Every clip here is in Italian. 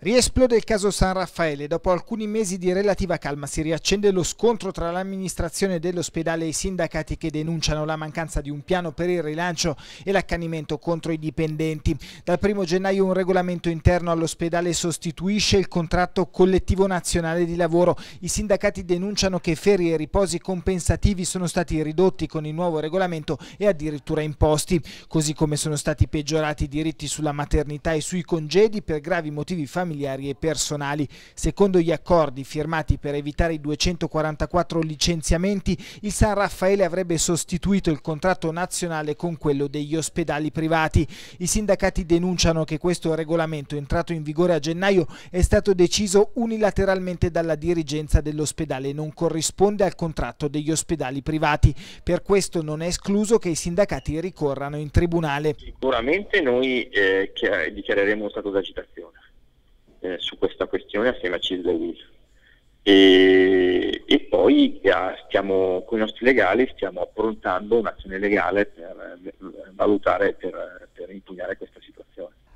Riesplode il caso San Raffaele. Dopo alcuni mesi di relativa calma si riaccende lo scontro tra l'amministrazione dell'ospedale e i sindacati che denunciano la mancanza di un piano per il rilancio e l'accanimento contro i dipendenti. Dal 1 gennaio un regolamento interno all'ospedale sostituisce il contratto collettivo nazionale di lavoro. I sindacati denunciano che ferie e riposi compensativi sono stati ridotti con il nuovo regolamento e addirittura imposti, così come sono stati peggiorati i diritti sulla maternità e sui congedi per gravi motivi familiari familiari e personali. Secondo gli accordi firmati per evitare i 244 licenziamenti, il San Raffaele avrebbe sostituito il contratto nazionale con quello degli ospedali privati. I sindacati denunciano che questo regolamento, entrato in vigore a gennaio, è stato deciso unilateralmente dalla dirigenza dell'ospedale e non corrisponde al contratto degli ospedali privati. Per questo non è escluso che i sindacati ricorrano in tribunale. Sicuramente noi eh, dichiareremo un stato d'agitazione eh, su questa questione assieme a Cisle E, e, poi eh, stiamo, con i nostri legali stiamo approntando un'azione legale per eh, valutare, per, per impugnare questa situazione.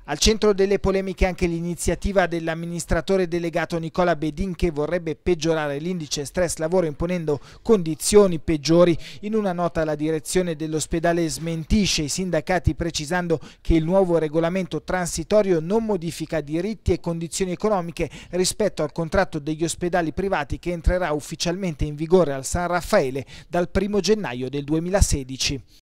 Al centro delle polemiche anche l'iniziativa dell'amministratore delegato Nicola Bedin che vorrebbe peggiorare l'indice stress lavoro imponendo condizioni peggiori. In una nota la direzione dell'ospedale smentisce i sindacati precisando che il nuovo regolamento transitorio non modifica diritti e condizioni economiche rispetto al contratto degli ospedali privati che entrerà ufficialmente in vigore al San Raffaele dal 1 gennaio del 2016.